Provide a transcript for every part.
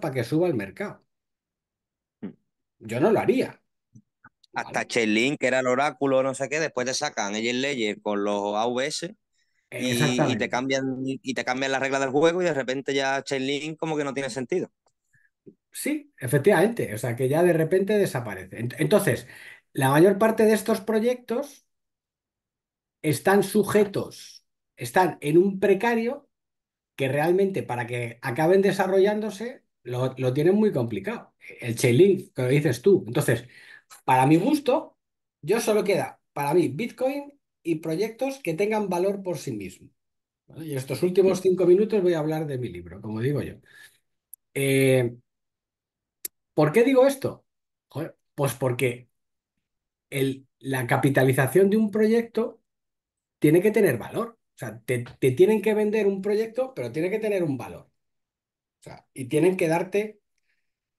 para que suba el mercado. Hmm. Yo no lo haría. Hasta ¿vale? Link, que era el oráculo, no sé qué, después te sacan ellos leyes con los AVS y, te cambian, y te cambian las reglas del juego y de repente ya chelín como que no tiene sentido. Sí, efectivamente. O sea, que ya de repente desaparece. Entonces, la mayor parte de estos proyectos están sujetos, están en un precario que realmente para que acaben desarrollándose lo, tienen muy complicado. El chainlink, que lo dices tú. Entonces, para mi gusto, yo solo queda para mí Bitcoin y proyectos que tengan valor por sí mismo. Y estos últimos cinco minutos voy a hablar de mi libro, como digo yo. Eh, ¿Por qué digo esto? pues porque el, la capitalización de un proyecto tiene que tener valor. O sea, te, tienen que vender un proyecto, pero tiene que tener un valor. O sea, y tienen que darte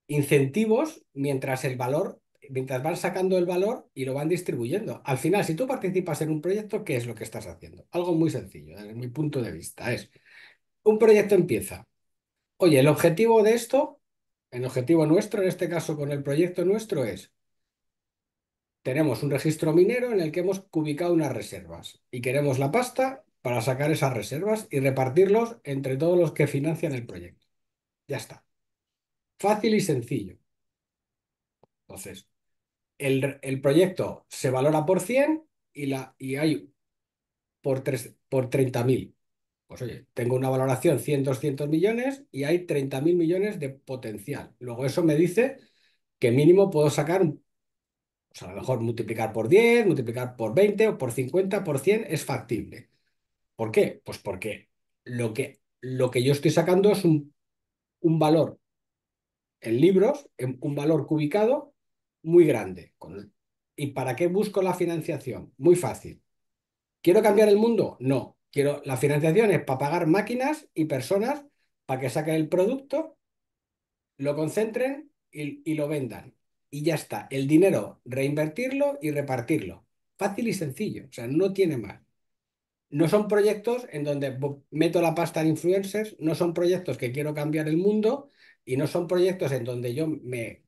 incentivos mientras el valor, mientras van sacando el valor y lo van distribuyendo. Al final, si tú participas en un proyecto, ¿qué es lo que estás haciendo? Algo muy sencillo, desde mi punto de vista, es un proyecto empieza. Oye, el objetivo de esto, el objetivo nuestro, en este caso con el proyecto nuestro, es tenemos un registro minero en el que hemos ubicado unas reservas y queremos la pasta para sacar esas reservas y repartirlos entre todos los que financian el proyecto. Ya está. Fácil y sencillo. Entonces, el, proyecto se valora por 100 y, la, y hay por, por 30.000. Pues oye, tengo una valoración 100, 200 millones y hay 30.000 millones de potencial. Luego eso me dice que mínimo puedo sacar, pues a lo mejor multiplicar por 10, multiplicar por 20 o por 50, por 100 es factible. ¿Por qué? Pues porque lo que, lo que yo estoy sacando es un, valor en libros, un valor cubicado muy grande. ¿Y para qué busco la financiación? Muy fácil. ¿Quiero cambiar el mundo? No. Quiero, la financiación es para pagar máquinas y personas para que saquen el producto, lo concentren y, y lo vendan. Y ya está. El dinero, reinvertirlo y repartirlo. Fácil y sencillo. O sea, no tiene más. No son proyectos en donde meto la pasta en influencers, no son proyectos que quiero cambiar el mundo y no son proyectos en donde yo me,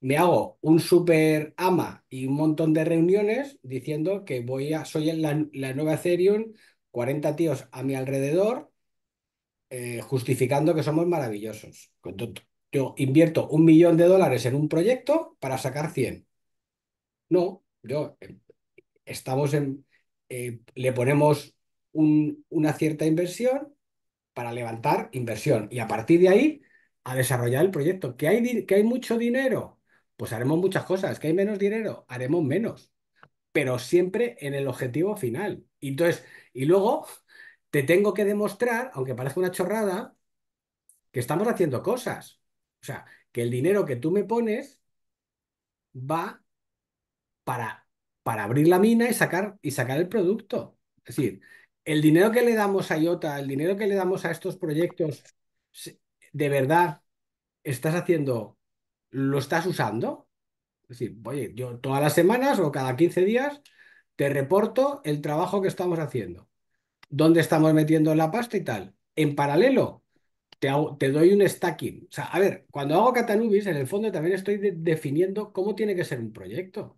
me hago un super ama y un montón de reuniones diciendo que voy a, soy en la, nueva Ethereum, 40 tíos a mi alrededor, eh, justificando que somos maravillosos. Yo invierto un millón de dólares en un proyecto para sacar 100. No, yo eh, estamos en, eh, le ponemos una cierta inversión para levantar inversión y a partir de ahí a desarrollar el proyecto. ¿Que hay, que hay mucho dinero? Pues haremos muchas cosas. ¿Que hay menos dinero? Haremos menos. Pero siempre en el objetivo final. entonces, y luego te tengo que demostrar, aunque parezca una chorrada, que estamos haciendo cosas. O sea, que el dinero que tú me pones va para para abrir la mina y sacar, y sacar el producto. Es decir, el dinero que le damos a IOTA, el dinero que le damos a estos proyectos, ¿de verdad estás haciendo, lo estás usando? Es decir, oye, yo todas las semanas o cada 15 días te reporto el trabajo que estamos haciendo, dónde estamos metiendo la pasta y tal. En paralelo, te, doy un stacking. O sea, a ver, cuando hago catanubis, en el fondo también estoy definiendo cómo tiene que ser un proyecto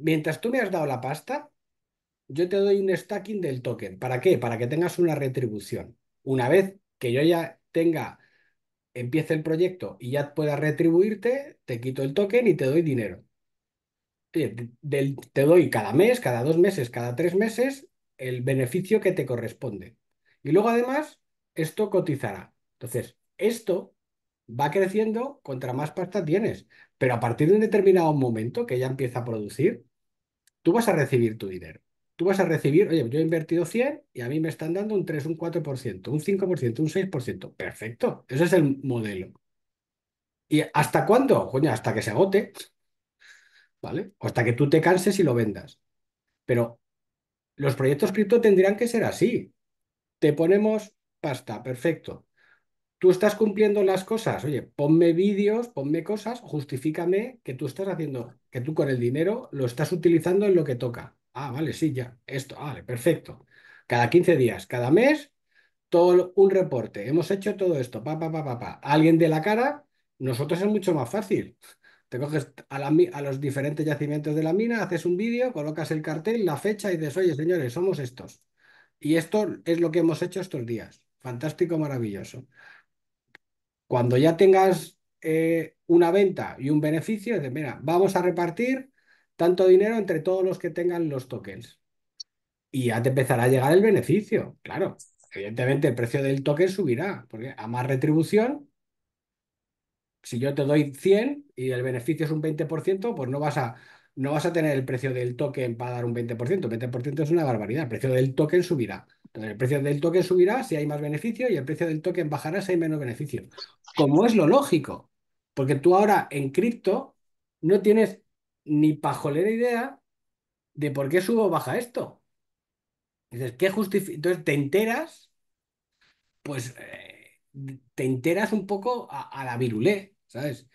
mientras tú me has dado la pasta, yo te doy un stacking del token. ¿Para qué? Para que tengas una retribución. Una vez que yo ya tenga, empiece el proyecto y ya pueda retribuirte, te quito el token y te doy dinero. Te, te doy cada mes, cada dos meses, cada tres meses el beneficio que te corresponde. Y luego además, esto cotizará. Entonces, esto va creciendo contra más pasta tienes, pero a partir de un determinado momento que ya empieza a producir, tú vas a recibir tu dinero. Tú vas a recibir, oye, yo he invertido 100 y a mí me están dando un 3, un 4%, un 5%, un 6%. Perfecto, ese es el modelo. ¿Y hasta cuándo? Coño, hasta que se agote, ¿vale? O hasta que tú te canses y lo vendas. Pero los proyectos cripto tendrían que ser así. Te ponemos pasta, perfecto tú estás cumpliendo las cosas, oye, ponme vídeos, ponme cosas, justifícame que tú estás haciendo, que tú con el dinero lo estás utilizando en lo que toca. Ah, vale, sí, ya, esto, ah, vale, perfecto. Cada 15 días, cada mes, todo un reporte, hemos hecho todo esto, papá, papá, pa, Alguien de la cara, nosotros es mucho más fácil. Te coges a, a los diferentes yacimientos de la mina, haces un vídeo, colocas el cartel, la fecha y dices, oye, señores, somos estos. Y esto es lo que hemos hecho estos días. Fantástico, maravilloso. Cuando ya tengas eh, una venta y un beneficio, dices, mira, vamos a repartir tanto dinero entre todos los que tengan los tokens. Y ya te empezará a llegar el beneficio, claro. Evidentemente el precio del token subirá, porque a más retribución, si yo te doy 100 y el beneficio es un 20%, pues no vas a, no vas a tener el precio del token para dar un 20%. 20% es una barbaridad, el precio del token subirá. Entonces, el precio del token subirá si hay más beneficio y el precio del token bajará si hay menos beneficio. Como es lo lógico, porque tú ahora en cripto no tienes ni pajolera idea de por qué subo o baja esto. Entonces, ¿qué justifica? Entonces te enteras, pues eh, te enteras un poco a, la virulé, ¿sabes?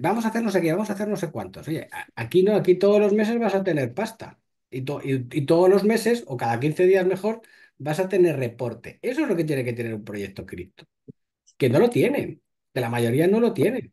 Vamos a hacer no sé qué, vamos a hacer no sé cuántos. Oye, aquí no, aquí todos los meses vas a tener pasta. Y, y, y todos los meses, o cada 15 días mejor, vas a tener reporte. Eso es lo que tiene que tener un proyecto cripto, que no lo tienen, que la mayoría no lo tienen.